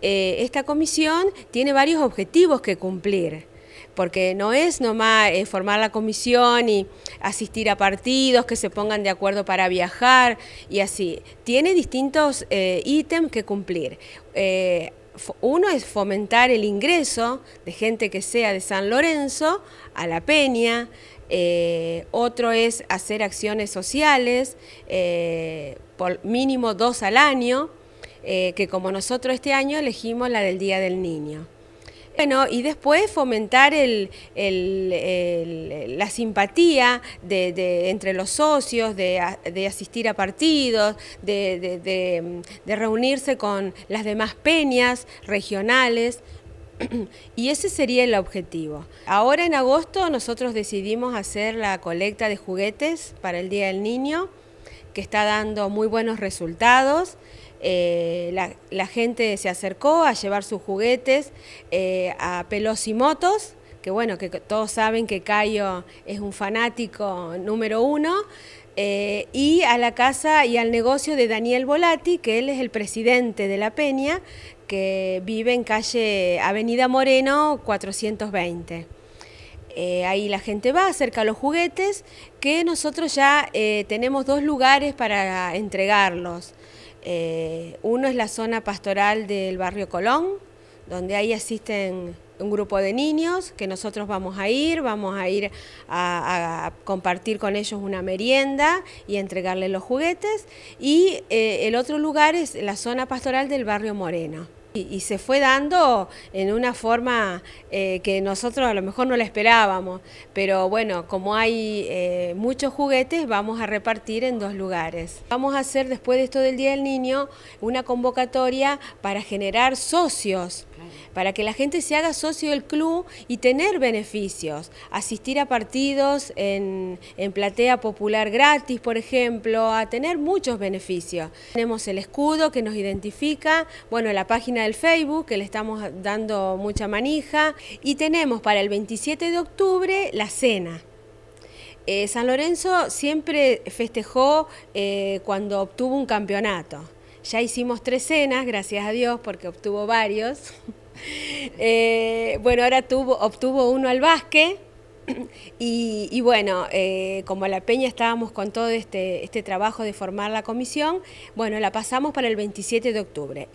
Eh, esta comisión tiene varios objetivos que cumplir porque no es nomás eh, formar la comisión y asistir a partidos, que se pongan de acuerdo para viajar y así. Tiene distintos eh, ítems que cumplir. uno es fomentar el ingreso de gente que sea de San Lorenzo a La Peña, otro es hacer acciones sociales, por mínimo dos al año, eh, que como nosotros este año elegimos la del Día del Niño. Bueno, y después fomentar la simpatía entre los socios, de, de asistir a partidos, de, reunirse con las demás peñas regionales. Y ese sería el objetivo. Ahora en agosto nosotros decidimos hacer la colecta de juguetes para el Día del Niño que está dando muy buenos resultados. Eh, la, gente se acercó a llevar sus juguetes eh, a pelos y motos, que bueno, que todos saben que Cayo es un fanático número uno, eh, y a la casa y al negocio de Daniel Volati, que él es el presidente de La Peña, que vive en calle Avenida Moreno 420. Eh, ahí la gente va, acerca los juguetes, que nosotros ya eh, tenemos dos lugares para entregarlos. Eh, uno es la zona pastoral del barrio Colón, donde ahí asisten un grupo de niños que nosotros vamos a ir, vamos a ir a, a compartir con ellos una merienda y entregarles los juguetes. Y el otro lugar es la zona pastoral del barrio Moreno. Y, se fue dando en una forma eh, que nosotros a lo mejor no la esperábamos, pero bueno, como hay eh, muchos juguetes, vamos a repartir en dos lugares. Vamos a hacer después de esto del Día del Niño una convocatoria para generar socios para que la gente se haga socio del club y tener beneficios, asistir a partidos en, platea popular gratis, por ejemplo, a tener muchos beneficios. Tenemos el escudo que nos identifica, bueno, la página del Facebook que le estamos dando mucha manija y tenemos para el 27 de octubre la cena. Eh, San Lorenzo siempre festejó eh, cuando obtuvo un campeonato. Ya hicimos tres cenas, gracias a Dios, porque obtuvo varios. Eh, bueno, ahora obtuvo uno al básquet. Y, bueno, eh, como a la Peña estábamos con todo este, este trabajo de formar la comisión, bueno, la pasamos para el 27 de octubre.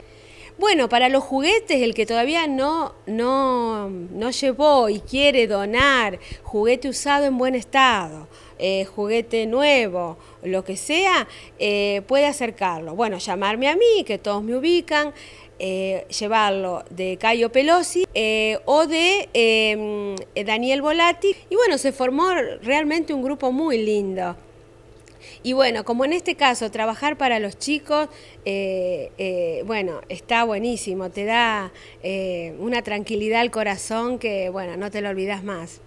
Bueno, para los juguetes, el que todavía no, no, no llevó y quiere donar juguete usado en buen estado, eh, juguete nuevo, lo que sea, eh, puede acercarlo. Bueno, llamarme a mí, que todos me ubican, eh, llevarlo de Cayo Pelosi o de Daniel Volati. Y bueno, se formó realmente un grupo muy lindo. Y bueno, como en este caso, trabajar para los chicos, eh, eh, bueno, está buenísimo, te da eh, una tranquilidad al corazón que, bueno, no te lo olvidas más.